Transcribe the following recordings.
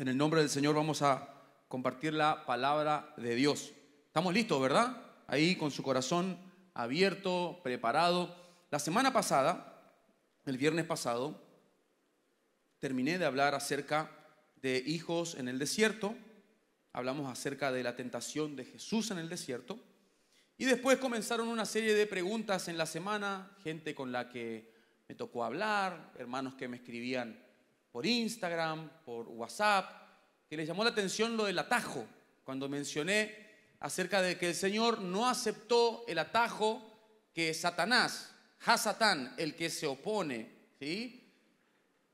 En el nombre del Señor vamos a compartir la palabra de Dios. Estamos listos, ¿verdad? Ahí con su corazón abierto, preparado. La semana pasada, el viernes pasado, terminé de hablar acerca de hijos en el desierto. Hablamos acerca de la tentación de Jesús en el desierto. Y después comenzaron una serie de preguntas en la semana, gente con la que me tocó hablar, hermanos que me escribían por Instagram, por WhatsApp, que les llamó la atención lo del atajo, cuando mencioné acerca de que el Señor no aceptó el atajo que Satanás, Hasatán, el que se opone, ¿sí?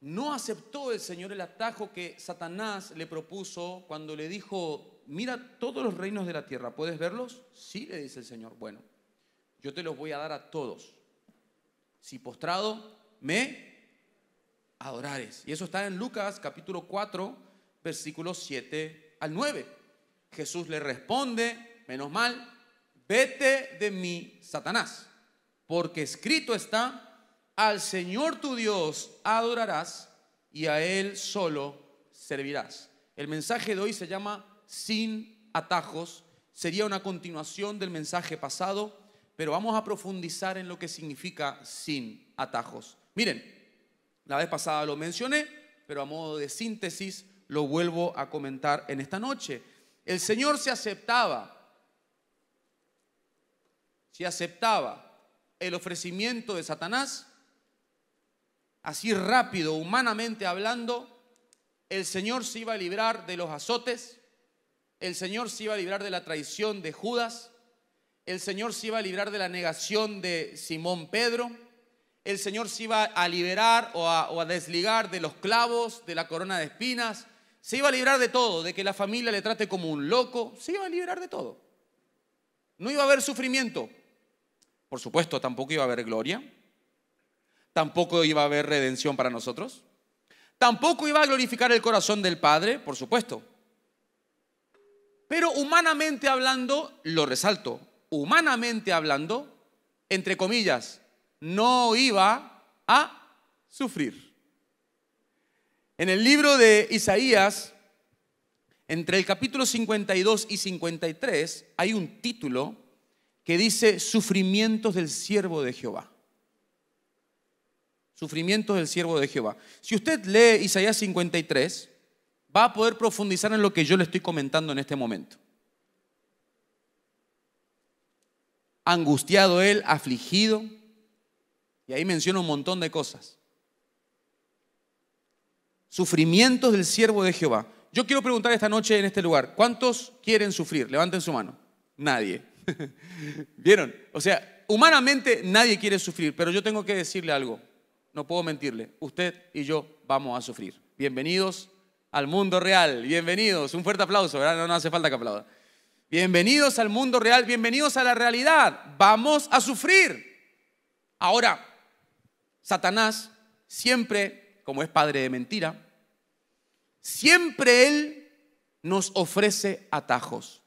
No aceptó el Señor el atajo que Satanás le propuso cuando le dijo, mira todos los reinos de la tierra, ¿puedes verlos? Sí, le dice el Señor, bueno, yo te los voy a dar a todos. Si postrado, me adorares. Y eso está en Lucas capítulo 4, versículos 7 al 9. Jesús le responde, menos mal, vete de mí, Satanás, porque escrito está, al Señor tu Dios adorarás y a Él solo servirás. El mensaje de hoy se llama sin atajos, sería una continuación del mensaje pasado, pero vamos a profundizar en lo que significa sin atajos. Miren, la vez pasada lo mencioné, pero a modo de síntesis lo vuelvo a comentar en esta noche. El Señor se aceptaba, se aceptaba el ofrecimiento de Satanás, así rápido, humanamente hablando, el Señor se iba a librar de los azotes, el Señor se iba a librar de la traición de Judas, el Señor se iba a librar de la negación de Simón Pedro, el Señor se iba a liberar o a, desligar de los clavos, de la corona de espinas, se iba a liberar de todo, de que la familia le trate como un loco, se iba a liberar de todo. No iba a haber sufrimiento. Por supuesto, tampoco iba a haber gloria, tampoco iba a haber redención para nosotros, tampoco iba a glorificar el corazón del Padre, por supuesto. Pero humanamente hablando, lo resalto, humanamente hablando, entre comillas, no iba a sufrir. En el libro de Isaías, entre el capítulo 52 y 53, hay un título que dice Sufrimientos del siervo de Jehová. Sufrimientos del siervo de Jehová. Si usted lee Isaías 53, va a poder profundizar en lo que yo le estoy comentando en este momento. Angustiado él, afligido, y ahí menciona un montón de cosas. Sufrimientos del siervo de Jehová. Yo quiero preguntar esta noche en este lugar, ¿cuántos quieren sufrir? Levanten su mano. Nadie. ¿Vieron? O sea, humanamente nadie quiere sufrir, pero yo tengo que decirle algo. No puedo mentirle. Usted y yo vamos a sufrir. Bienvenidos al mundo real. Bienvenidos. Un fuerte aplauso, ¿verdad? No, hace falta que aplaude. Bienvenidos al mundo real. Bienvenidos a la realidad. Vamos a sufrir. Ahora, Satanás siempre, como es padre de mentira, siempre él nos ofrece atajos.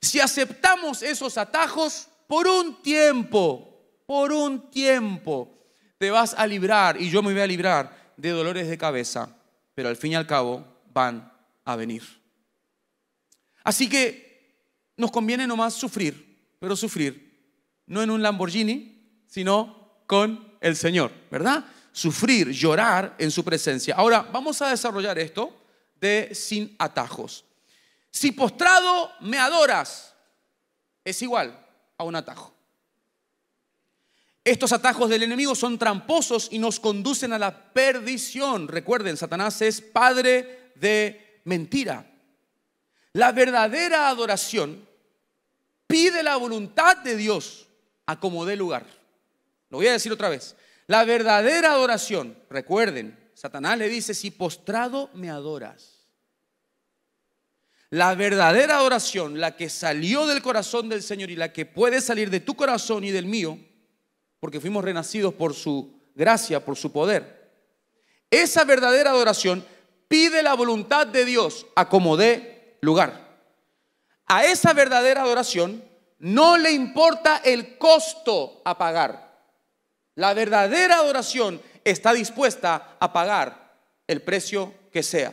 Si aceptamos esos atajos por un tiempo, por un tiempo, te vas a librar y yo me voy a librar de dolores de cabeza, pero al fin y al cabo van a venir. Así que nos conviene nomás sufrir, pero sufrir no en un Lamborghini, sino con el Señor, ¿verdad? Sufrir, llorar en su presencia. Ahora, vamos a desarrollar esto de sin atajos. Si postrado me adoras, es igual a un atajo. Estos atajos del enemigo son tramposos y nos conducen a la perdición. Recuerden, Satanás es padre de mentira. La verdadera adoración pide la voluntad de Dios a como dé lugar. Lo voy a decir otra vez. La verdadera adoración, recuerden, Satanás le dice, si postrado me adoras. La verdadera adoración, la que salió del corazón del Señor y la que puede salir de tu corazón y del mío, porque fuimos renacidos por su gracia, por su poder. Esa verdadera adoración pide la voluntad de Dios a como dé lugar. A esa verdadera adoración no le importa el costo a pagar. La verdadera adoración está dispuesta a pagar el precio que sea.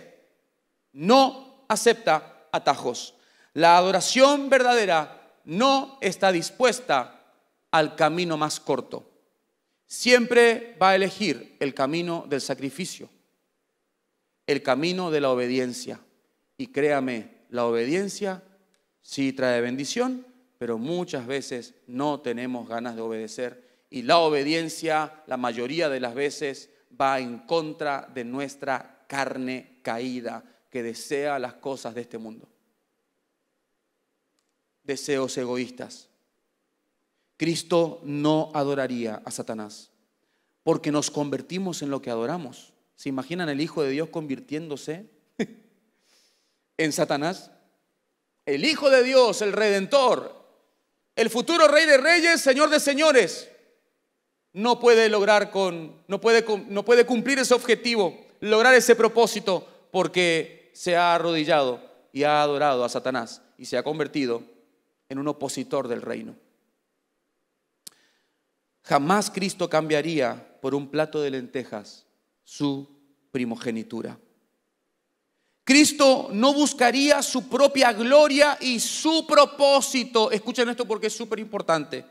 No acepta atajos. La adoración verdadera no está dispuesta al camino más corto. Siempre va a elegir el camino del sacrificio, el camino de la obediencia. Y créame, la obediencia sí trae bendición, pero muchas veces no tenemos ganas de obedecer y la obediencia la mayoría de las veces va en contra de nuestra carne caída que desea las cosas de este mundo. Deseos egoístas. Cristo no adoraría a Satanás porque nos convertimos en lo que adoramos. ¿Se imaginan el Hijo de Dios convirtiéndose en Satanás? El Hijo de Dios, el Redentor, el futuro Rey de Reyes, Señor de Señores no puede lograr con, no puede, no puede cumplir ese objetivo, lograr ese propósito, porque se ha arrodillado y ha adorado a Satanás y se ha convertido en un opositor del reino. Jamás Cristo cambiaría por un plato de lentejas su primogenitura. Cristo no buscaría su propia gloria y su propósito. Escuchen esto porque es súper importante.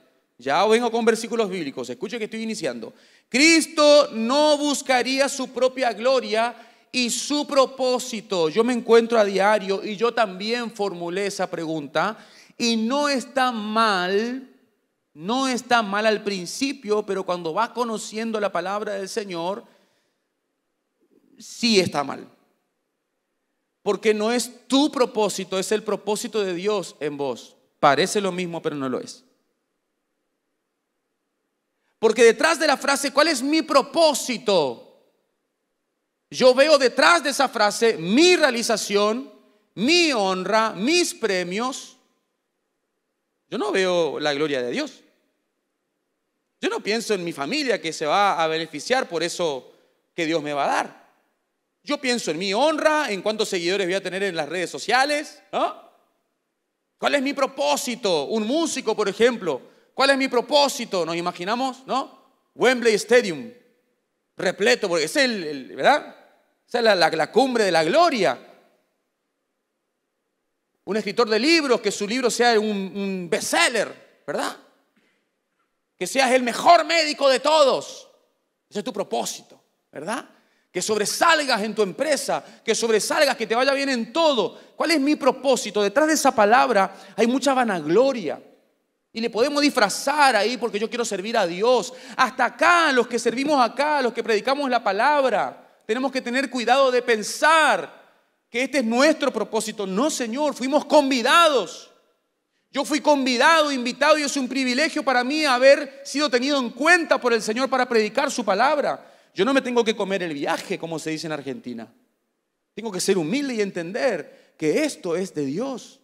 Ya vengo con versículos bíblicos, escuche que estoy iniciando. Cristo no buscaría su propia gloria y su propósito. Yo me encuentro a diario y yo también formulé esa pregunta y no está mal, no está mal al principio, pero cuando vas conociendo la palabra del Señor, sí está mal. Porque no es tu propósito, es el propósito de Dios en vos. Parece lo mismo, pero no lo es. Porque detrás de la frase, ¿cuál es mi propósito? Yo veo detrás de esa frase mi realización, mi honra, mis premios. Yo no veo la gloria de Dios. Yo no pienso en mi familia que se va a beneficiar por eso que Dios me va a dar. Yo pienso en mi honra, en cuántos seguidores voy a tener en las redes sociales. ¿Cuál es mi propósito? Un músico, por ejemplo, ¿Cuál es mi propósito? Nos imaginamos, ¿no? Wembley Stadium, repleto, porque es el, ¿verdad? Esa es la, cumbre de la gloria. Un escritor de libros, que su libro sea un, un bestseller, ¿verdad? Que seas el mejor médico de todos. Ese es tu propósito, ¿verdad? Que sobresalgas en tu empresa, que sobresalgas, que te vaya bien en todo. ¿Cuál es mi propósito? Detrás de esa palabra hay mucha vanagloria. Y le podemos disfrazar ahí porque yo quiero servir a Dios. Hasta acá, los que servimos acá, los que predicamos la palabra, tenemos que tener cuidado de pensar que este es nuestro propósito. No, Señor, fuimos convidados. Yo fui convidado, invitado y es un privilegio para mí haber sido tenido en cuenta por el Señor para predicar su palabra. Yo no me tengo que comer el viaje, como se dice en Argentina. Tengo que ser humilde y entender que esto es de Dios,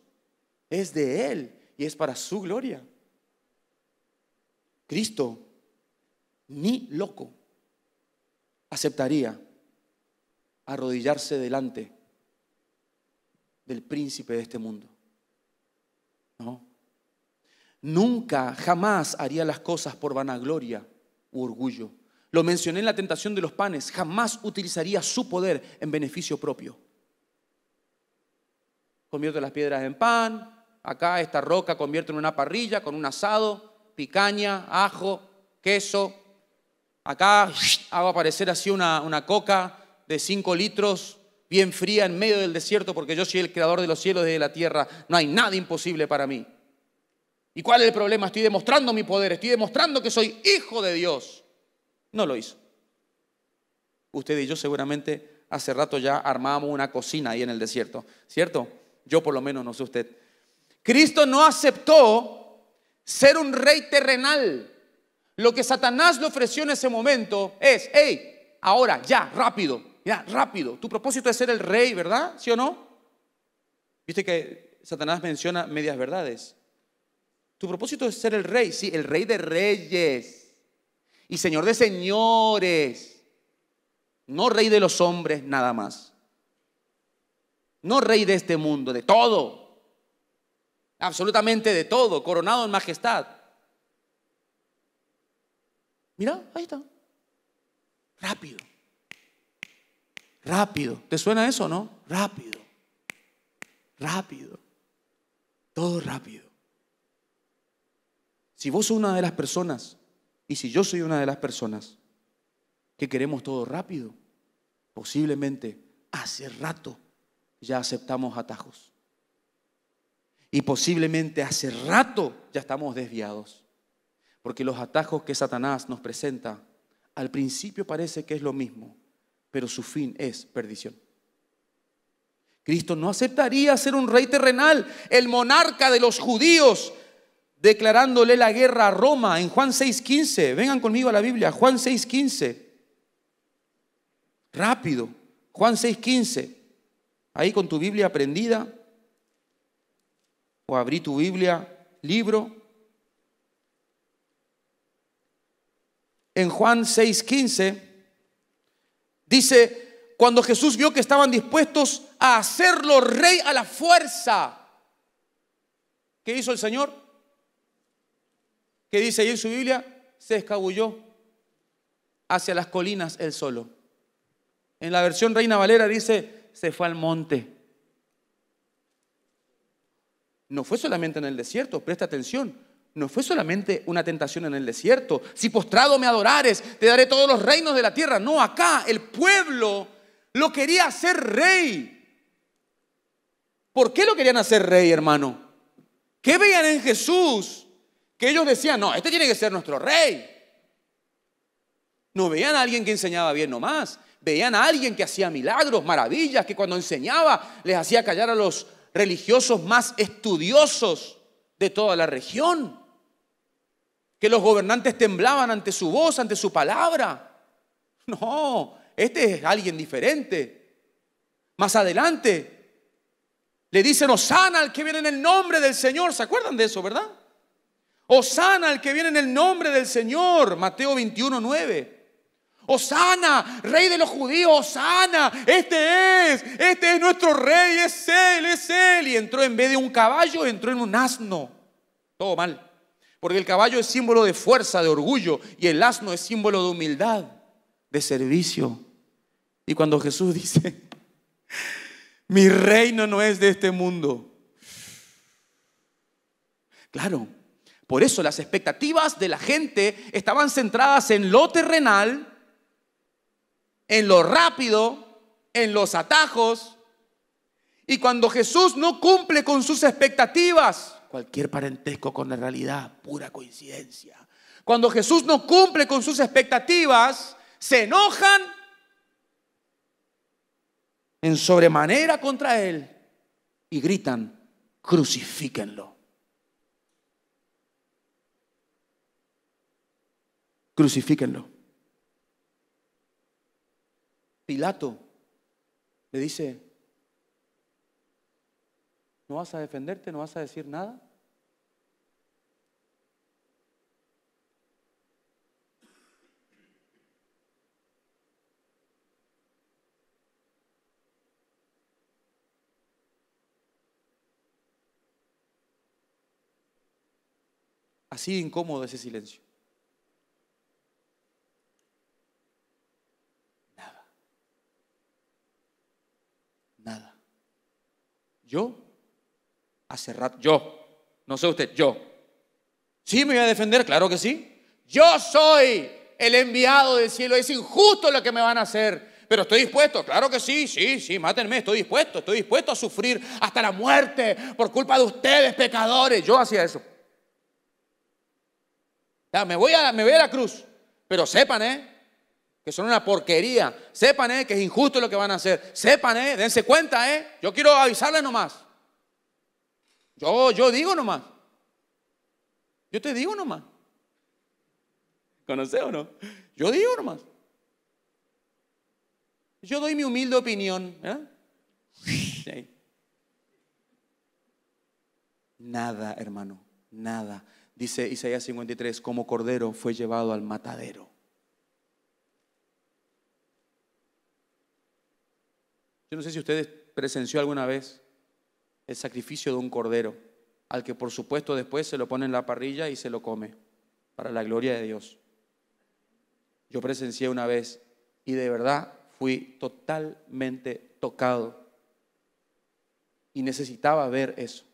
es de Él y es para su gloria. Cristo ni loco aceptaría arrodillarse delante del príncipe de este mundo. No. Nunca, jamás haría las cosas por vanagloria u orgullo. Lo mencioné en la tentación de los panes, jamás utilizaría su poder en beneficio propio. Convierte las piedras en pan, acá esta roca convierte en una parrilla, con un asado, picaña, ajo, queso. Acá hago aparecer así una, una coca de 5 litros, bien fría en medio del desierto, porque yo soy el creador de los cielos y de la tierra. No hay nada imposible para mí. ¿Y cuál es el problema? Estoy demostrando mi poder, estoy demostrando que soy hijo de Dios. No lo hizo. Usted y yo seguramente hace rato ya armábamos una cocina ahí en el desierto, ¿cierto? Yo por lo menos, no sé usted. Cristo no aceptó ser un rey terrenal. Lo que Satanás le ofreció en ese momento es, hey, ahora, ya, rápido, ya, rápido. Tu propósito es ser el rey, ¿verdad? ¿Sí o no? Viste que Satanás menciona medias verdades. Tu propósito es ser el rey, sí, el rey de reyes y señor de señores. No rey de los hombres nada más. No rey de este mundo, de todo absolutamente de todo, coronado en majestad. Mira, ahí está. Rápido. Rápido. ¿Te suena eso, no? Rápido. Rápido. Todo rápido. Si vos sos una de las personas y si yo soy una de las personas que queremos todo rápido, posiblemente hace rato ya aceptamos atajos. Y posiblemente hace rato ya estamos desviados. Porque los atajos que Satanás nos presenta, al principio parece que es lo mismo, pero su fin es perdición. Cristo no aceptaría ser un rey terrenal, el monarca de los judíos, declarándole la guerra a Roma en Juan 6.15. Vengan conmigo a la Biblia, Juan 6.15. Rápido, Juan 6.15. Ahí con tu Biblia aprendida, o abrí tu Biblia, libro. En Juan 6:15 dice, cuando Jesús vio que estaban dispuestos a hacerlo rey a la fuerza, ¿qué hizo el Señor? ¿Qué dice ahí en su Biblia? Se escabulló hacia las colinas él solo. En la versión Reina Valera dice, se fue al monte no fue solamente en el desierto, presta atención, no fue solamente una tentación en el desierto. Si postrado me adorares, te daré todos los reinos de la tierra. No, acá el pueblo lo quería hacer rey. ¿Por qué lo querían hacer rey, hermano? ¿Qué veían en Jesús? Que ellos decían, no, este tiene que ser nuestro rey. No veían a alguien que enseñaba bien nomás. Veían a alguien que hacía milagros, maravillas, que cuando enseñaba les hacía callar a los, religiosos más estudiosos de toda la región, que los gobernantes temblaban ante su voz, ante su palabra. No, este es alguien diferente. Más adelante le dicen, Osana al que viene en el nombre del Señor. ¿Se acuerdan de eso, verdad? Osana al que viene en el nombre del Señor. Mateo 21, 9. Osana, rey de los judíos, Osana, este es, este es nuestro rey, es él, es él. Y entró en vez de un caballo, entró en un asno. Todo mal. Porque el caballo es símbolo de fuerza, de orgullo, y el asno es símbolo de humildad, de servicio. Y cuando Jesús dice, mi reino no es de este mundo. Claro, por eso las expectativas de la gente estaban centradas en lo terrenal en lo rápido, en los atajos. Y cuando Jesús no cumple con sus expectativas, cualquier parentesco con la realidad, pura coincidencia. Cuando Jesús no cumple con sus expectativas, se enojan en sobremanera contra él y gritan, crucifíquenlo. Crucifíquenlo. Pilato le dice, ¿no vas a defenderte? ¿No vas a decir nada? Así incómodo ese silencio. Yo, hace rato, yo, no sé usted, yo. Sí, me voy a defender, claro que sí. Yo soy el enviado del cielo, es injusto lo que me van a hacer, pero estoy dispuesto, claro que sí, sí, sí, mátenme, estoy dispuesto, estoy dispuesto a sufrir hasta la muerte por culpa de ustedes, pecadores. Yo hacía eso. me, voy a, me voy a la cruz, pero sepan, ¿eh? que son una porquería. Sepan eh, que es injusto lo que van a hacer. Sepan, eh, dense cuenta, eh. Yo quiero avisarles nomás. Yo, yo digo nomás. Yo te digo nomás. ¿Conoce o no? Yo digo nomás. Yo doy mi humilde opinión. Nada, hermano, nada. Dice Isaías 53, como cordero fue llevado al matadero. Yo no sé si ustedes presenció alguna vez el sacrificio de un cordero, al que por supuesto después se lo pone en la parrilla y se lo come, para la gloria de Dios. Yo presencié una vez y de verdad fui totalmente tocado y necesitaba ver eso.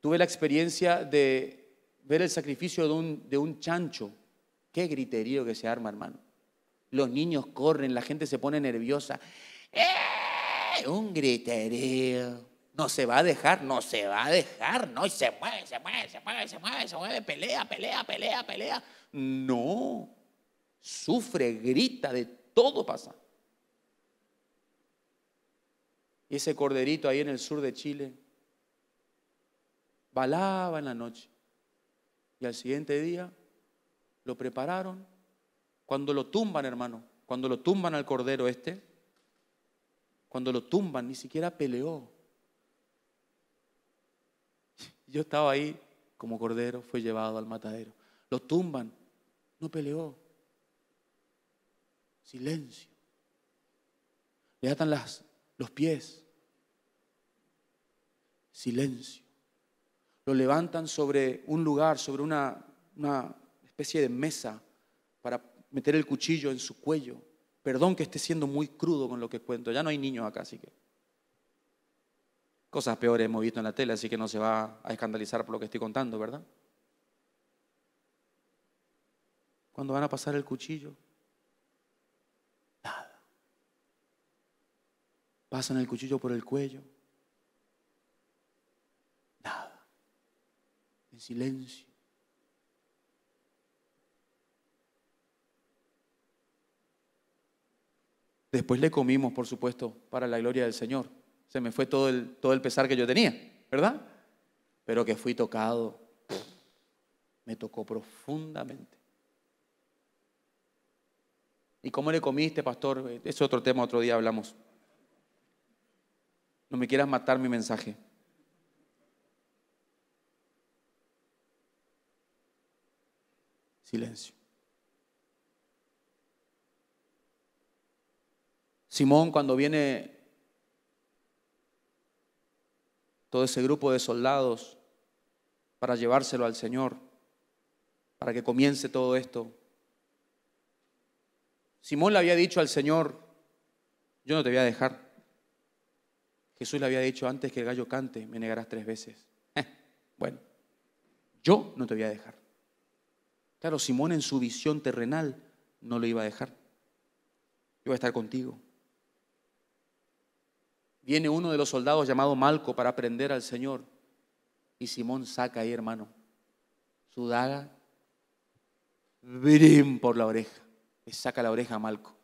Tuve la experiencia de ver el sacrificio de un, de un chancho. Qué griterío que se arma, hermano. Los niños corren, la gente se pone nerviosa. ¡Eh! Un griterío. No se va a dejar, no se va a dejar, no, y se mueve, se mueve, se mueve, se mueve, se mueve, pelea, pelea, pelea, pelea. No, sufre, grita, de todo pasa. Y ese corderito ahí en el sur de Chile balaba en la noche. Y al siguiente día lo prepararon, cuando lo tumban, hermano, cuando lo tumban al cordero este, cuando lo tumban, ni siquiera peleó. Yo estaba ahí como cordero, fue llevado al matadero. Lo tumban, no peleó. Silencio. Le atan las, los pies. Silencio. Lo levantan sobre un lugar, sobre una, una especie de mesa para meter el cuchillo en su cuello. Perdón que esté siendo muy crudo con lo que cuento. Ya no hay niños acá, así que... Cosas peores hemos visto en la tele, así que no se va a escandalizar por lo que estoy contando, ¿verdad? Cuando van a pasar el cuchillo, nada. Pasan el cuchillo por el cuello, nada. En silencio. Después le comimos, por supuesto, para la gloria del Señor. Se me fue todo el, todo el pesar que yo tenía, ¿verdad? Pero que fui tocado, me tocó profundamente. ¿Y cómo le comiste, pastor? Es otro tema, otro día hablamos. No me quieras matar mi mensaje. Silencio. Simón cuando viene todo ese grupo de soldados para llevárselo al Señor, para que comience todo esto. Simón le había dicho al Señor, yo no te voy a dejar. Jesús le había dicho antes que el gallo cante, me negarás tres veces. Eh, bueno, yo no te voy a dejar. Claro, Simón en su visión terrenal no lo iba a dejar. Yo voy a estar contigo. Viene uno de los soldados llamado Malco para prender al Señor. Y Simón saca ahí, hermano, su daga, brim por la oreja. Le saca la oreja a Malco.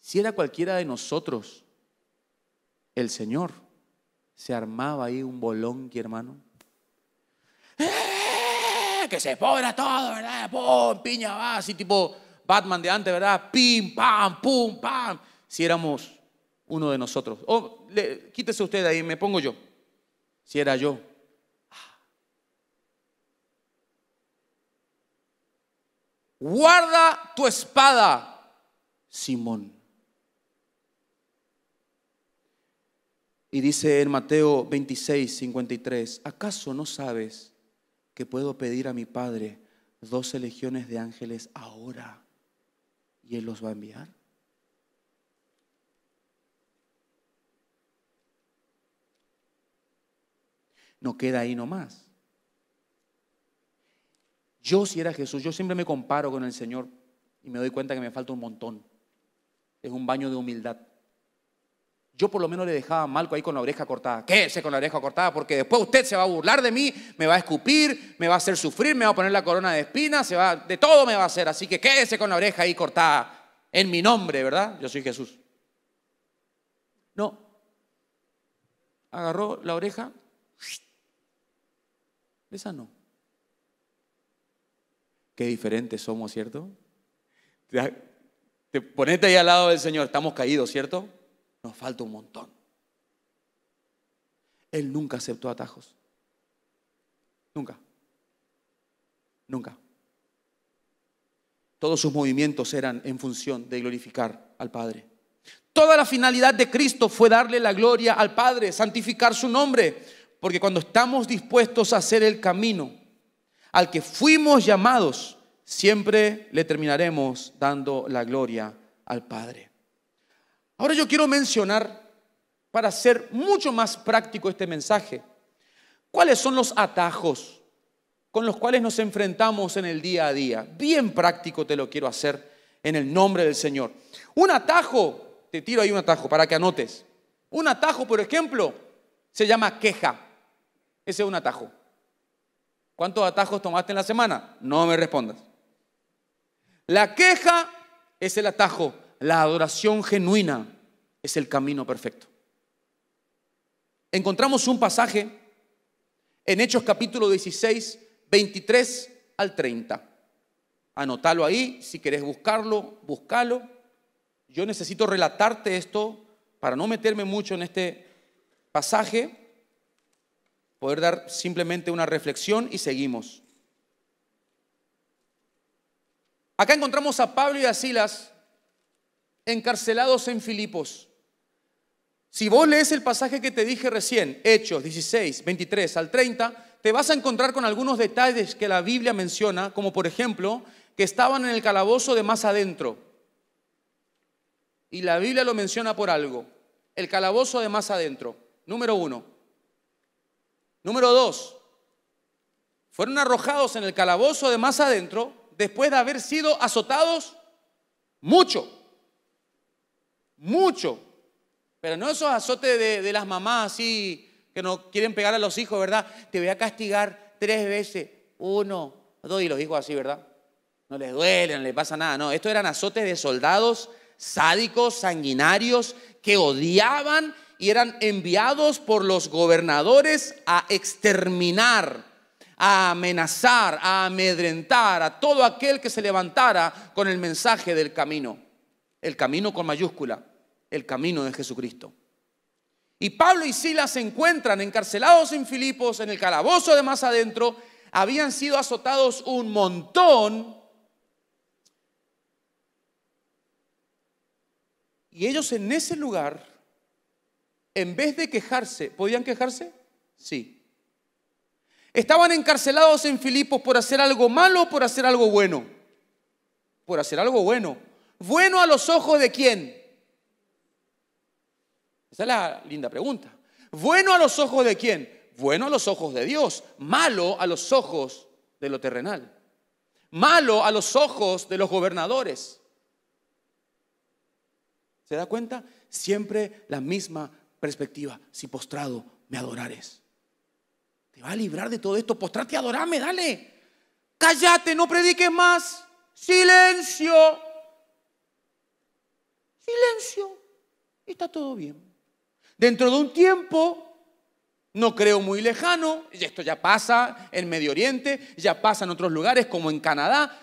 Si era cualquiera de nosotros, el Señor se armaba ahí un bolón, hermano. ¡Eh! Que se pobra todo, ¿verdad? ¡Pum! Piña va, así tipo Batman de antes, ¿verdad? ¡Pim, pam, pum, pam! si éramos uno de nosotros. o quítese usted ahí, me pongo yo. Si era yo. Guarda tu espada, Simón. Y dice en Mateo 26, 53, ¿acaso no sabes que puedo pedir a mi Padre 12 legiones de ángeles ahora y Él los va a enviar? no queda ahí nomás. Yo si era Jesús, yo siempre me comparo con el Señor y me doy cuenta que me falta un montón. Es un baño de humildad. Yo por lo menos le dejaba malco ahí con la oreja cortada. Quédese con la oreja cortada porque después usted se va a burlar de mí, me va a escupir, me va a hacer sufrir, me va a poner la corona de espinas, se va, de todo me va a hacer. Así que quédese con la oreja ahí cortada en mi nombre, ¿verdad? Yo soy Jesús. No. Agarró la oreja esa no. Qué diferentes somos, ¿cierto? Te, ponete ahí al lado del Señor, estamos caídos, ¿cierto? Nos falta un montón. Él nunca aceptó atajos. Nunca. Nunca. Todos sus movimientos eran en función de glorificar al Padre. Toda la finalidad de Cristo fue darle la gloria al Padre, santificar su nombre. Porque cuando estamos dispuestos a hacer el camino al que fuimos llamados, siempre le terminaremos dando la gloria al Padre. Ahora yo quiero mencionar, para ser mucho más práctico este mensaje, cuáles son los atajos con los cuales nos enfrentamos en el día a día. Bien práctico te lo quiero hacer en el nombre del Señor. Un atajo, te tiro ahí un atajo para que anotes. Un atajo, por ejemplo, se llama queja. Ese es un atajo. ¿Cuántos atajos tomaste en la semana? No me respondas. La queja es el atajo. La adoración genuina es el camino perfecto. Encontramos un pasaje en Hechos capítulo 16, 23 al 30. anótalo ahí, si querés buscarlo, búscalo. Yo necesito relatarte esto para no meterme mucho en este pasaje poder dar simplemente una reflexión y seguimos. Acá encontramos a Pablo y a Silas encarcelados en Filipos. Si vos lees el pasaje que te dije recién, Hechos 16, 23 al 30, te vas a encontrar con algunos detalles que la Biblia menciona, como por ejemplo, que estaban en el calabozo de más adentro. Y la Biblia lo menciona por algo. El calabozo de más adentro. Número uno, Número dos, fueron arrojados en el calabozo de más adentro después de haber sido azotados mucho, mucho. Pero no esos azotes de, las mamás así que no quieren pegar a los hijos, ¿verdad? Te voy a castigar tres veces, uno, dos, y los hijos así, ¿verdad? No les duele, no les pasa nada, no. Estos eran azotes de soldados sádicos, sanguinarios, que odiaban y eran enviados por los gobernadores a exterminar, a amenazar, a amedrentar a todo aquel que se levantara con el mensaje del camino. El camino con mayúscula, el camino de Jesucristo. Y Pablo y Silas se encuentran encarcelados en Filipos, en el calabozo de más adentro, habían sido azotados un montón. Y ellos en ese lugar en vez de quejarse, ¿podían quejarse? Sí. Estaban encarcelados en Filipos por hacer algo malo o por hacer algo bueno. Por hacer algo bueno. Bueno a los ojos de quién? Esa es la linda pregunta. Bueno a los ojos de quién? Bueno a los ojos de Dios, malo a los ojos de lo terrenal. Malo a los ojos de los gobernadores. ¿Se da cuenta? Siempre la misma perspectiva, si postrado me adorares. Te va a librar de todo esto, postrate y adorame, dale. Cállate, no prediques más. Silencio. Silencio. está todo bien. Dentro de un tiempo, no creo muy lejano, y esto ya pasa en Medio Oriente, ya pasa en otros lugares como en Canadá,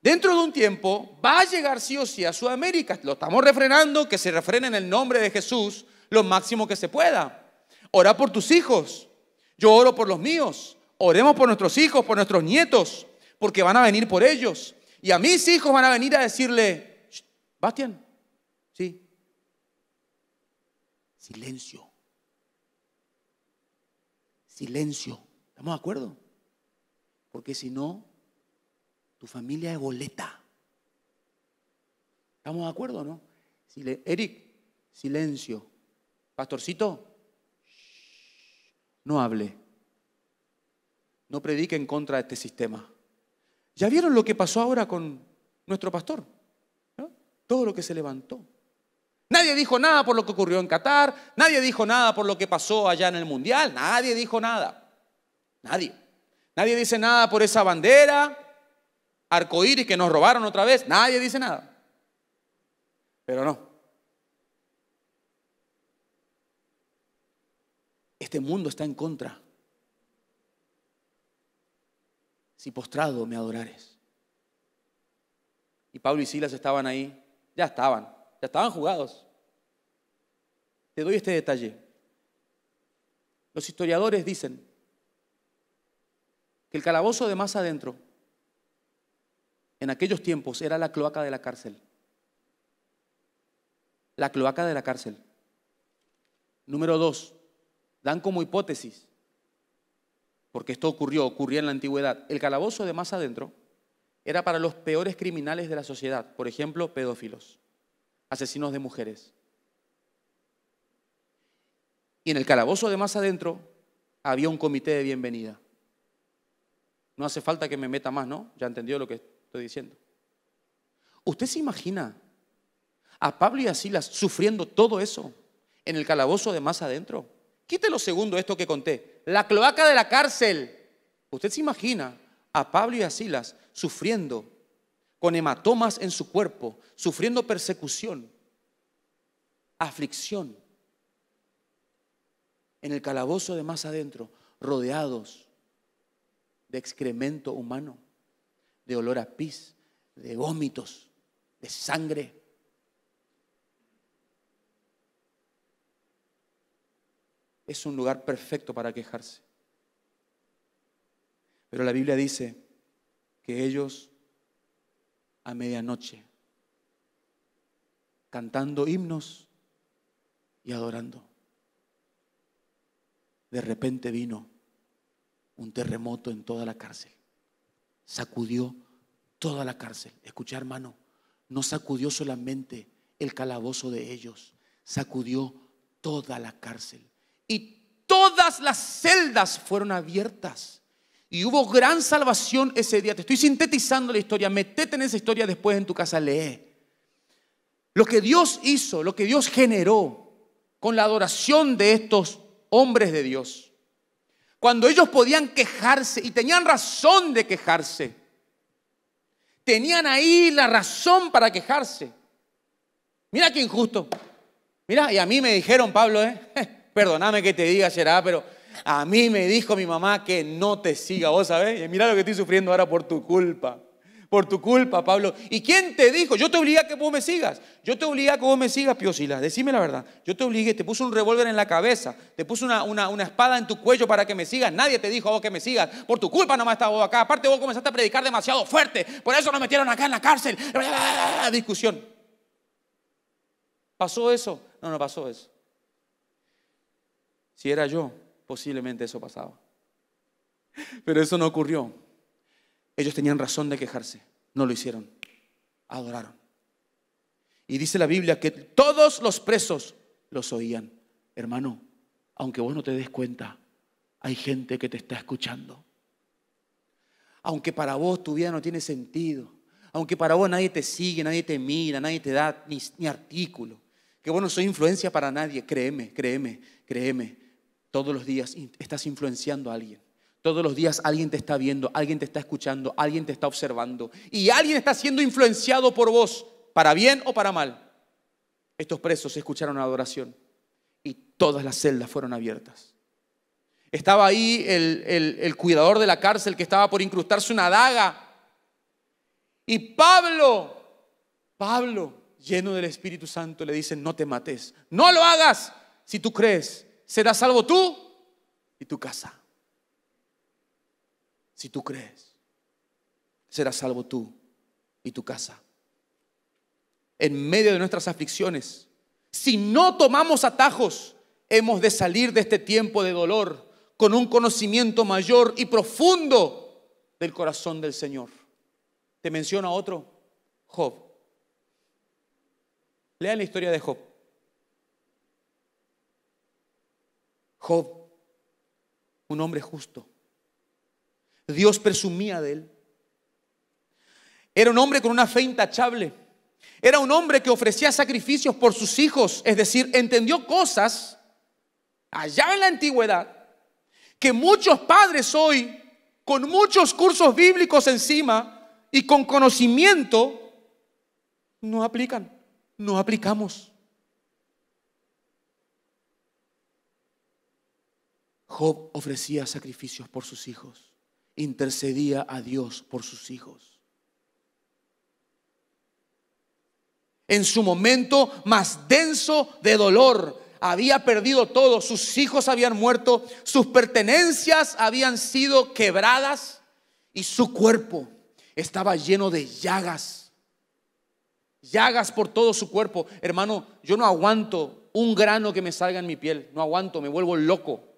Dentro de un tiempo va a llegar sí o sí a Sudamérica. Lo estamos refrenando, que se refrene en el nombre de Jesús lo máximo que se pueda. Ora por tus hijos. Yo oro por los míos. Oremos por nuestros hijos, por nuestros nietos, porque van a venir por ellos. Y a mis hijos van a venir a decirle, Bastian, sí, silencio, silencio. ¿Estamos de acuerdo? Porque si no, tu familia es boleta. ¿Estamos de acuerdo o no? Eric, silencio pastorcito, no hable, no predique en contra de este sistema. ¿Ya vieron lo que pasó ahora con nuestro pastor? Todo lo que se levantó. Nadie dijo nada por lo que ocurrió en Qatar, nadie dijo nada por lo que pasó allá en el Mundial, nadie dijo nada. Nadie. Nadie dice nada por esa bandera, arcoíris que nos robaron otra vez, nadie dice nada. Pero no, Este mundo está en contra. Si postrado me adorares. Y Pablo y Silas estaban ahí. Ya estaban. Ya estaban jugados. Te doy este detalle. Los historiadores dicen que el calabozo de más adentro en aquellos tiempos era la cloaca de la cárcel. La cloaca de la cárcel. Número dos, dan como hipótesis, porque esto ocurrió, ocurría en la antigüedad. El calabozo de más adentro era para los peores criminales de la sociedad, por ejemplo, pedófilos, asesinos de mujeres. Y en el calabozo de más adentro había un comité de bienvenida. No hace falta que me meta más, ¿no? Ya entendió lo que estoy diciendo. ¿Usted se imagina a Pablo y a Silas sufriendo todo eso en el calabozo de más adentro? lo segundo esto que conté. La cloaca de la cárcel. Usted se imagina a Pablo y a Silas sufriendo, con hematomas en su cuerpo, sufriendo persecución, aflicción, en el calabozo de más adentro, rodeados de excremento humano, de olor a pis, de vómitos, de sangre. es un lugar perfecto para quejarse. Pero la Biblia dice que ellos a medianoche, cantando himnos y adorando, de repente vino un terremoto en toda la cárcel. Sacudió toda la cárcel. Escucha, hermano, no sacudió solamente el calabozo de ellos, sacudió toda la cárcel y todas las celdas fueron abiertas. Y hubo gran salvación ese día. Te estoy sintetizando la historia. Metete en esa historia después en tu casa, lee. Lo que Dios hizo, lo que Dios generó con la adoración de estos hombres de Dios. Cuando ellos podían quejarse y tenían razón de quejarse. Tenían ahí la razón para quejarse. Mira qué injusto. Mira, y a mí me dijeron, Pablo, ¿eh? Perdóname que te diga, será, pero a mí me dijo mi mamá que no te siga, vos sabés. Mira lo que estoy sufriendo ahora por tu culpa. Por tu culpa, Pablo. ¿Y quién te dijo? Yo te obligué a que vos me sigas. Yo te obligué a que vos me sigas, Piosila. Decime la verdad. Yo te obligué, te puse un revólver en la cabeza, te puse una, una, espada en tu cuello para que me sigas. Nadie te dijo a vos que me sigas. Por tu culpa nomás estaba vos acá. Aparte vos comenzaste a predicar demasiado fuerte. Por eso nos metieron acá en la cárcel. Discusión. ¿Pasó eso? No, no pasó eso. Si era yo, posiblemente eso pasaba. Pero eso no ocurrió. Ellos tenían razón de quejarse. No lo hicieron. Adoraron. Y dice la Biblia que todos los presos los oían. Hermano, aunque vos no te des cuenta, hay gente que te está escuchando. Aunque para vos tu vida no tiene sentido. Aunque para vos nadie te sigue, nadie te mira, nadie te da ni, artículo que vos no soy influencia para nadie, créeme, créeme, créeme. Todos los días estás influenciando a alguien. Todos los días alguien te está viendo, alguien te está escuchando, alguien te está observando. Y alguien está siendo influenciado por vos, para bien o para mal. Estos presos escucharon la adoración y todas las celdas fueron abiertas. Estaba ahí el, el cuidador de la cárcel que estaba por incrustarse una daga. Y Pablo, Pablo, lleno del Espíritu Santo, le dice, no te mates, no lo hagas si tú crees serás salvo tú y tu casa. Si tú crees, serás salvo tú y tu casa. En medio de nuestras aflicciones, si no tomamos atajos, hemos de salir de este tiempo de dolor con un conocimiento mayor y profundo del corazón del Señor. Te menciona otro, Job. Lean la historia de Job. Job, un hombre justo. Dios presumía de él. Era un hombre con una fe intachable. Era un hombre que ofrecía sacrificios por sus hijos, es decir, entendió cosas allá en la antigüedad que muchos padres hoy, con muchos cursos bíblicos encima y con conocimiento, no aplican, no aplicamos. Job ofrecía sacrificios por sus hijos, intercedía a Dios por sus hijos. En su momento más denso de dolor, había perdido todo, sus hijos habían muerto, sus pertenencias habían sido quebradas y su cuerpo estaba lleno de llagas. Llagas por todo su cuerpo. Hermano, yo no aguanto un grano que me salga en mi piel, no aguanto, me vuelvo loco.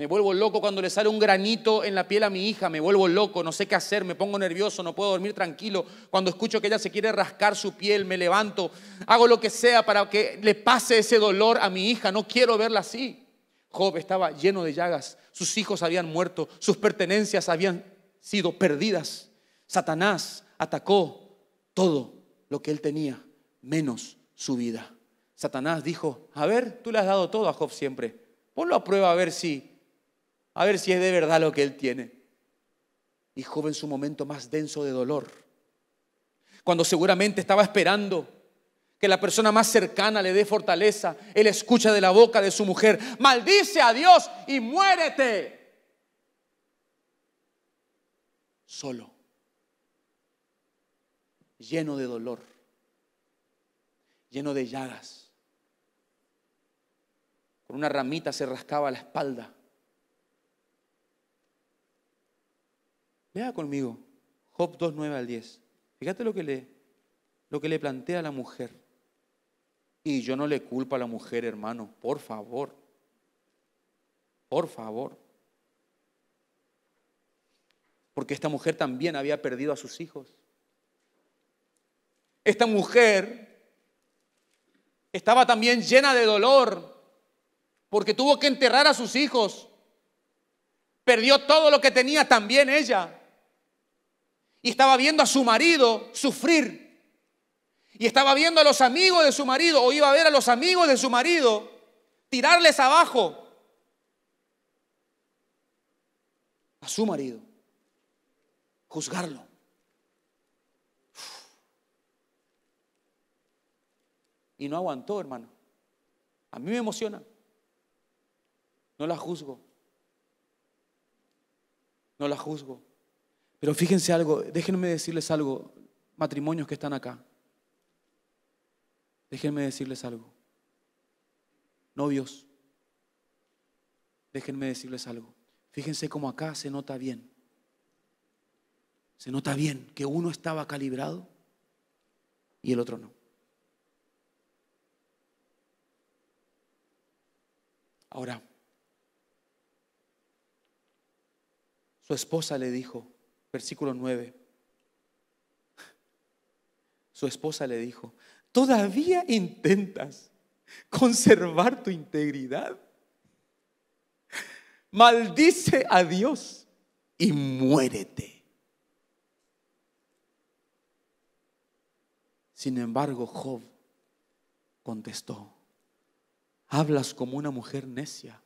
Me vuelvo loco cuando le sale un granito en la piel a mi hija, me vuelvo loco, no sé qué hacer, me pongo nervioso, no puedo dormir tranquilo. Cuando escucho que ella se quiere rascar su piel, me levanto, hago lo que sea para que le pase ese dolor a mi hija, no quiero verla así. Job estaba lleno de llagas, sus hijos habían muerto, sus pertenencias habían sido perdidas. Satanás atacó todo lo que él tenía, menos su vida. Satanás dijo, a ver, tú le has dado todo a Job siempre, ponlo a prueba a ver si a ver si es de verdad lo que él tiene. Y joven en su momento más denso de dolor, cuando seguramente estaba esperando que la persona más cercana le dé fortaleza, él escucha de la boca de su mujer, maldice a Dios y muérete. Solo, lleno de dolor, lleno de llagas, con una ramita se rascaba la espalda vea conmigo Job 2, 9 al 10. Fíjate lo que le, lo que le plantea a la mujer. Y yo no le culpo a la mujer, hermano, por favor. Por favor. Porque esta mujer también había perdido a sus hijos. Esta mujer estaba también llena de dolor porque tuvo que enterrar a sus hijos. Perdió todo lo que tenía también ella. Y estaba viendo a su marido sufrir. Y estaba viendo a los amigos de su marido, o iba a ver a los amigos de su marido, tirarles abajo a su marido, juzgarlo. Y no aguantó, hermano. A mí me emociona. No la juzgo. No la juzgo. Pero fíjense algo, déjenme decirles algo, matrimonios que están acá. Déjenme decirles algo. Novios, déjenme decirles algo. Fíjense cómo acá se nota bien. Se nota bien que uno estaba calibrado y el otro no. Ahora, su esposa le dijo, versículo 9. Su esposa le dijo, ¿todavía intentas conservar tu integridad? Maldice a Dios y muérete. Sin embargo, Job contestó, hablas como una mujer necia.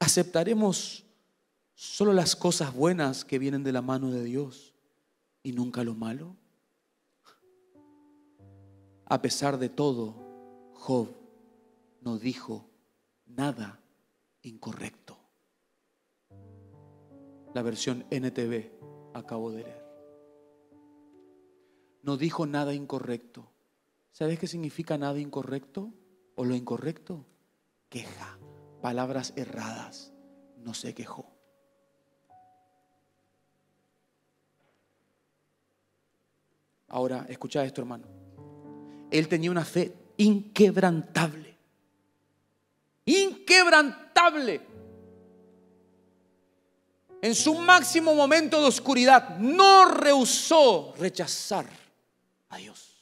¿Aceptaremos solo las cosas buenas que vienen de la mano de Dios y nunca lo malo? A pesar de todo, Job no dijo nada incorrecto. La versión NTV acabo de leer. No dijo nada incorrecto. ¿Sabes qué significa nada incorrecto? ¿O lo incorrecto? Queja, palabras erradas. No se quejó. Ahora, escucha esto, hermano. Él tenía una fe inquebrantable. Inquebrantable. En su máximo momento de oscuridad, no rehusó rechazar a Dios.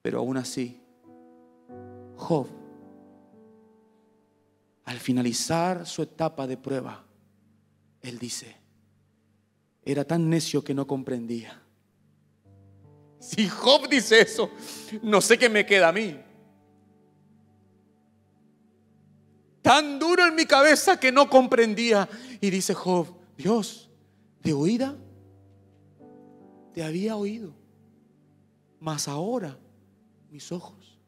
Pero aún así, Job al finalizar su etapa de prueba, él dice, era tan necio que no comprendía. Si Job dice eso, no sé qué me queda a mí. Tan duro en mi cabeza que no comprendía. Y dice Job, Dios, de oída te había oído, mas ahora mis ojos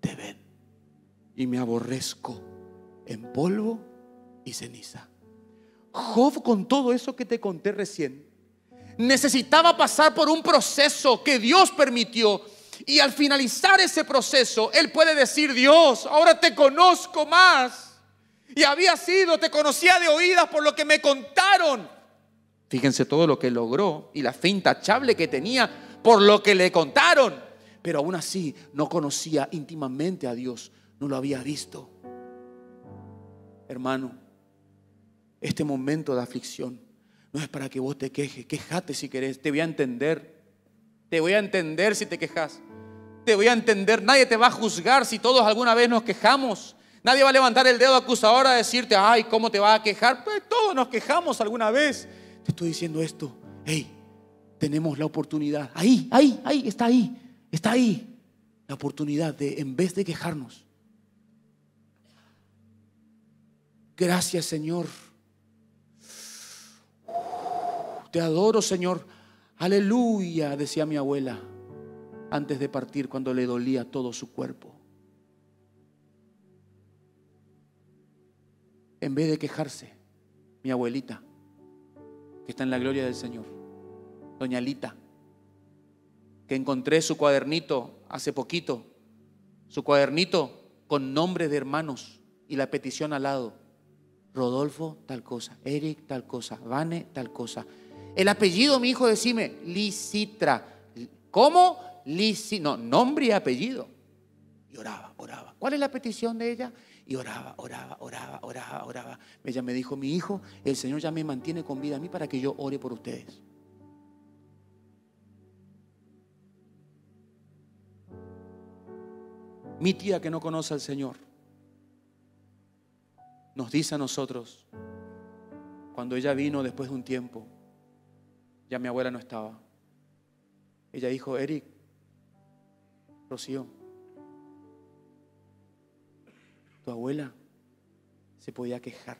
te ven y me aborrezco en polvo y ceniza. Job, con todo eso que te conté recién, necesitaba pasar por un proceso que Dios permitió. Y al finalizar ese proceso, él puede decir, Dios, ahora te conozco más. Y había sido, te conocía de oídas por lo que me contaron. Fíjense todo lo que logró y la fe intachable que tenía por lo que le contaron. Pero aún así no conocía íntimamente a Dios, no lo había visto hermano, este momento de aflicción no es para que vos te quejes, quejate si querés, te voy a entender. Te voy a entender si te quejas. Te voy a entender, nadie te va a juzgar si todos alguna vez nos quejamos. Nadie va a levantar el dedo acusador a decirte, ay, ¿cómo te vas a quejar? Pues todos nos quejamos alguna vez. Te estoy diciendo esto, hey, tenemos la oportunidad. Ahí, ahí, ahí, está ahí, está ahí. La oportunidad de, en vez de quejarnos, Gracias Señor. Te adoro Señor. Aleluya, decía mi abuela antes de partir cuando le dolía todo su cuerpo. En vez de quejarse, mi abuelita, que está en la gloria del Señor, doña Lita, que encontré su cuadernito hace poquito, su cuadernito con nombres de hermanos y la petición al lado. Rodolfo tal cosa, Eric tal cosa, Vane tal cosa. El apellido, mi hijo, decime, Lisitra. ¿Cómo? Lisi, no, nombre y apellido. Y oraba, oraba. ¿Cuál es la petición de ella? Y oraba, oraba, oraba, oraba, oraba. Ella me dijo, mi hijo, el Señor ya me mantiene con vida a mí para que yo ore por ustedes. Mi tía que no conoce al Señor nos dice a nosotros, cuando ella vino después de un tiempo, ya mi abuela no estaba. Ella dijo, Eric, Rocío, tu abuela se podía quejar,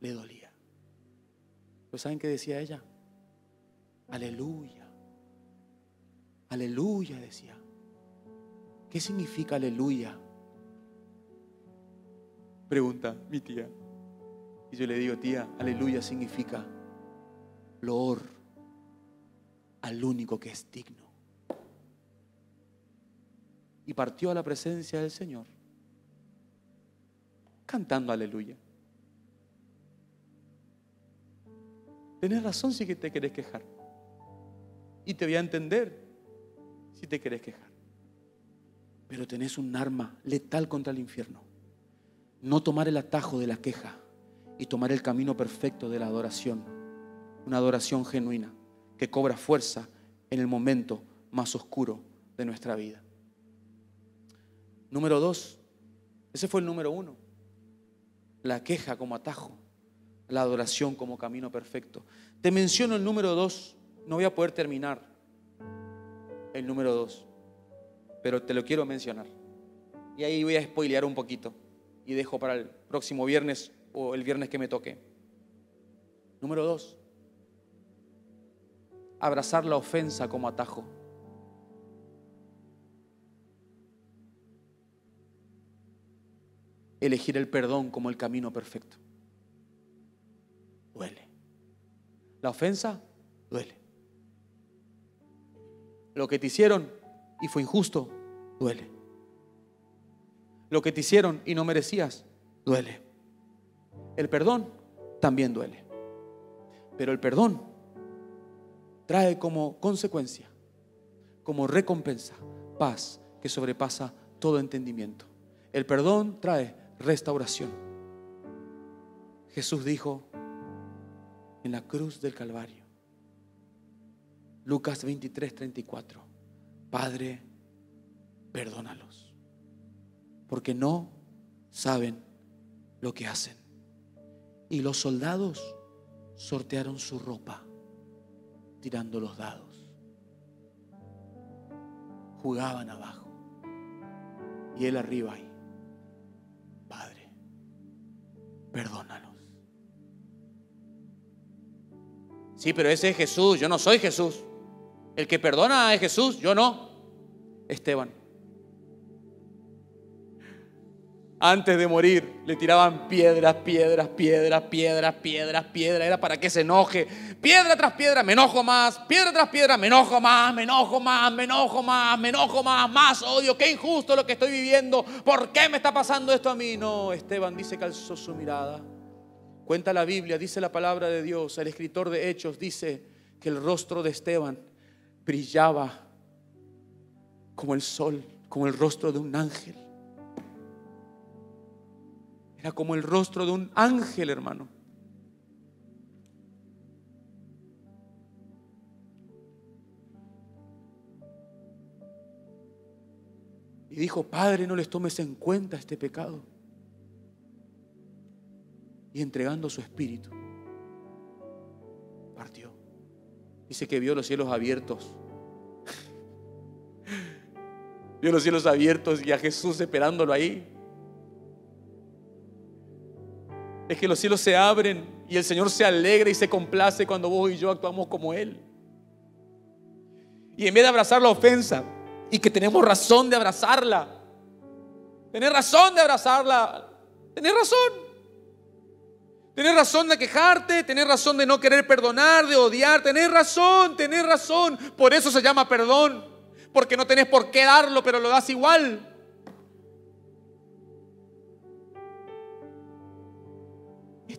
le dolía. ¿Pero saben qué decía ella? Aleluya, aleluya decía. ¿Qué significa aleluya? Pregunta mi tía. Y yo le digo, tía, aleluya significa loor al único que es digno. Y partió a la presencia del Señor, cantando aleluya. Tenés razón si te querés quejar. Y te voy a entender si te querés quejar. Pero tenés un arma letal contra el infierno no tomar el atajo de la queja y tomar el camino perfecto de la adoración. Una adoración genuina que cobra fuerza en el momento más oscuro de nuestra vida. Número dos, ese fue el número uno. La queja como atajo, la adoración como camino perfecto. Te menciono el número dos, no voy a poder terminar el número dos, pero te lo quiero mencionar. Y ahí voy a spoilear un poquito y dejo para el próximo viernes o el viernes que me toque. Número dos, abrazar la ofensa como atajo. Elegir el perdón como el camino perfecto. Duele. La ofensa duele. Lo que te hicieron y fue injusto, duele lo que te hicieron y no merecías, duele. El perdón también duele. Pero el perdón trae como consecuencia, como recompensa, paz que sobrepasa todo entendimiento. El perdón trae restauración. Jesús dijo en la cruz del Calvario, Lucas 23, 34, Padre, perdónalos porque no saben lo que hacen. Y los soldados sortearon su ropa tirando los dados. Jugaban abajo y él arriba ahí. Padre, perdónalos. Sí, pero ese es Jesús, yo no soy Jesús. El que perdona es Jesús, yo no. Esteban, Antes de morir le tiraban piedras, piedras, piedras, piedras, piedras, piedras. Era para que se enoje. Piedra tras piedra, me enojo más. Piedra tras piedra, me enojo más, me enojo más, me enojo más, me enojo más, más odio. Qué injusto lo que estoy viviendo. ¿Por qué me está pasando esto a mí? No, Esteban dice que alzó su mirada. Cuenta la Biblia, dice la palabra de Dios. El escritor de Hechos dice que el rostro de Esteban brillaba como el sol, como el rostro de un ángel. Era como el rostro de un ángel, hermano. Y dijo, Padre, no les tomes en cuenta este pecado. Y entregando su espíritu, partió. Dice que vio los cielos abiertos. vio los cielos abiertos y a Jesús esperándolo ahí. es que los cielos se abren y el Señor se alegra y se complace cuando vos y yo actuamos como Él. Y en vez de abrazar la ofensa y que tenemos razón de abrazarla, tener razón de abrazarla, tener razón. Tener razón de quejarte, tener razón de no querer perdonar, de odiar, tener razón, tener razón. Por eso se llama perdón, porque no tenés por qué darlo, pero lo das igual.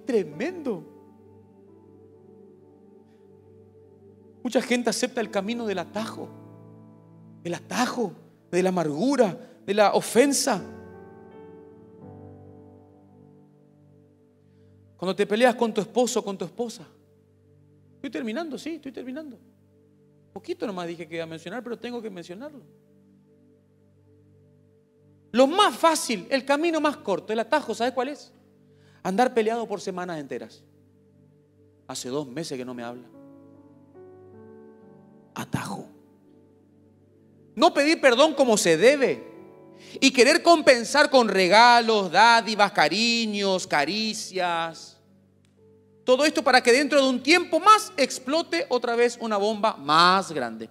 tremendo. Mucha gente acepta el camino del atajo, del atajo, de la amargura, de la ofensa. Cuando te peleas con tu esposo, con tu esposa. Estoy terminando, sí, estoy terminando. Poquito nomás dije que iba a mencionar, pero tengo que mencionarlo. Lo más fácil, el camino más corto, el atajo, ¿sabes cuál es? Andar peleado por semanas enteras. Hace dos meses que no me habla. Atajo. No pedir perdón como se debe. Y querer compensar con regalos, dádivas, cariños, caricias. Todo esto para que dentro de un tiempo más explote otra vez una bomba más grande.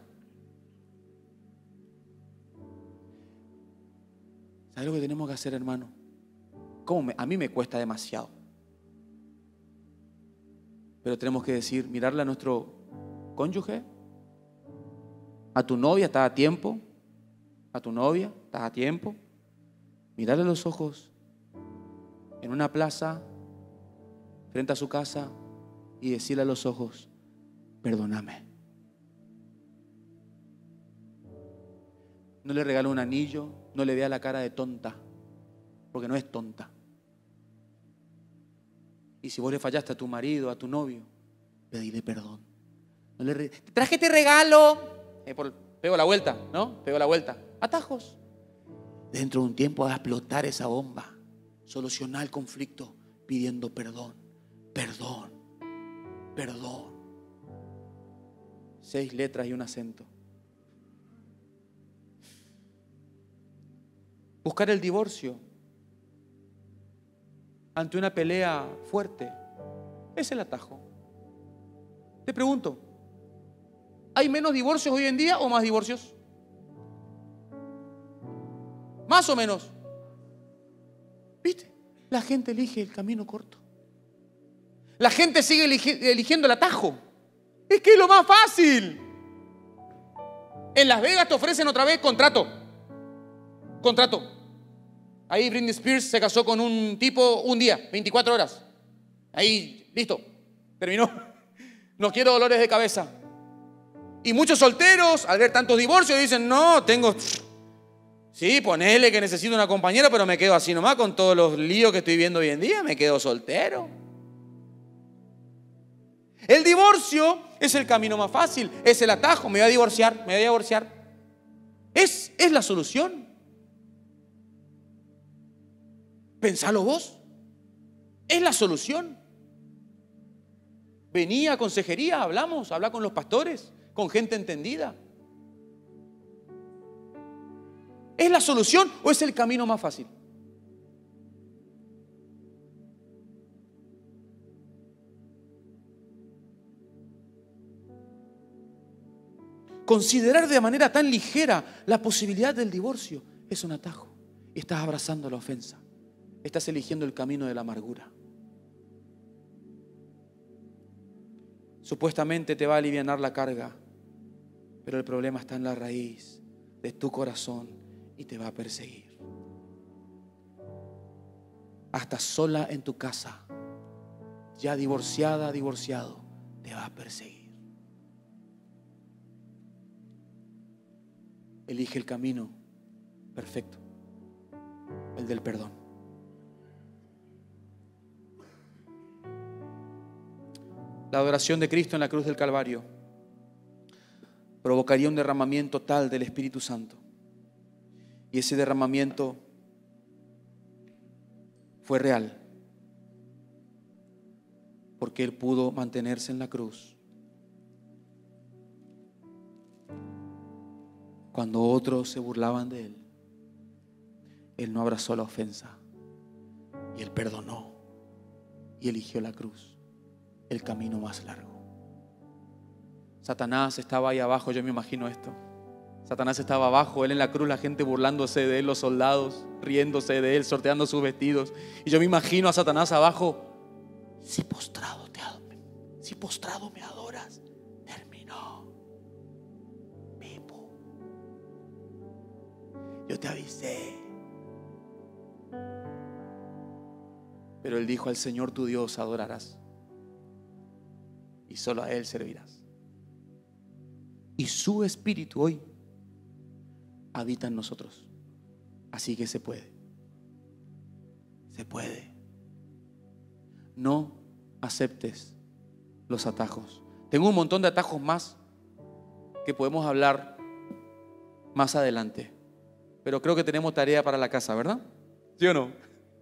¿Sabes lo que tenemos que hacer, hermano? a mí me cuesta demasiado. Pero tenemos que decir, mirarle a nuestro cónyuge, a tu novia, estás a tiempo, a tu novia, estás a tiempo, mirarle los ojos en una plaza, frente a su casa, y decirle a los ojos, perdóname. No le regalo un anillo, no le vea la cara de tonta, porque no es tonta. Y si vos le fallaste a tu marido, a tu novio, pedile perdón. Traje este regalo. Eh, pego la vuelta, ¿no? Pego la vuelta. Atajos. Dentro de un tiempo vas a explotar esa bomba. Solucionar el conflicto pidiendo perdón. Perdón. Perdón. Seis letras y un acento. Buscar el divorcio ante una pelea fuerte? Es el atajo. Te pregunto, ¿hay menos divorcios hoy en día o más divorcios? Más o menos. ¿Viste? La gente elige el camino corto. La gente sigue eligiendo el atajo. Es que es lo más fácil. En Las Vegas te ofrecen otra vez contrato. Contrato. Ahí Britney Spears se casó con un tipo un día, 24 horas. Ahí, listo, terminó. No quiero dolores de cabeza. Y muchos solteros, al ver tantos divorcios, dicen, no, tengo... Sí, ponele que necesito una compañera, pero me quedo así nomás con todos los líos que estoy viendo hoy en día, me quedo soltero. El divorcio es el camino más fácil, es el atajo, me voy a divorciar, me voy a divorciar. Es, es la solución. Pensalo vos. Es la solución. Venía a consejería, hablamos, habla con los pastores, con gente entendida. ¿Es la solución o es el camino más fácil? Considerar de manera tan ligera la posibilidad del divorcio es un atajo. Estás abrazando la ofensa estás eligiendo el camino de la amargura. Supuestamente te va a aliviar la carga, pero el problema está en la raíz de tu corazón y te va a perseguir. Hasta sola en tu casa, ya divorciada, divorciado, te va a perseguir. Elige el camino perfecto, el del perdón. la adoración de Cristo en la cruz del Calvario provocaría un derramamiento tal del Espíritu Santo. Y ese derramamiento fue real, porque Él pudo mantenerse en la cruz cuando otros se burlaban de Él. Él no abrazó la ofensa y Él perdonó y eligió la cruz el camino más largo. Satanás estaba ahí abajo, yo me imagino esto. Satanás estaba abajo, él en la cruz, la gente burlándose de él, los soldados riéndose de él, sorteando sus vestidos. Y yo me imagino a Satanás abajo, si postrado te adoras, si postrado me adoras, terminó. Vivo. Yo te avisé. Pero él dijo al Señor tu Dios adorarás y solo a Él servirás. Y su espíritu hoy habita en nosotros. Así que se puede. Se puede. No aceptes los atajos. Tengo un montón de atajos más que podemos hablar más adelante. Pero creo que tenemos tarea para la casa, ¿verdad? ¿Sí o no?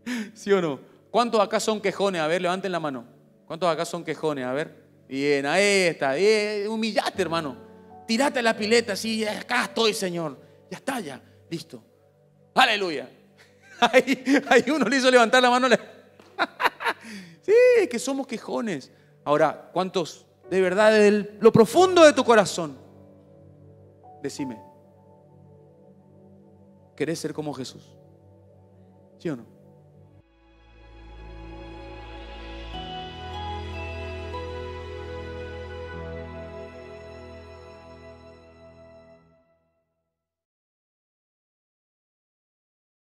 ¿Sí o no? ¿Cuántos acá son quejones? A ver, levanten la mano. ¿Cuántos acá son quejones? A ver. Bien, ahí está. humillate, hermano. tírate la pileta, sí, acá estoy, Señor. Ya está, ya. Listo. Aleluya. Ahí, uno le hizo levantar la mano. sí, que somos quejones. Ahora, ¿cuántos de verdad, desde lo profundo de tu corazón, decime, ¿querés ser como Jesús? ¿Sí o no?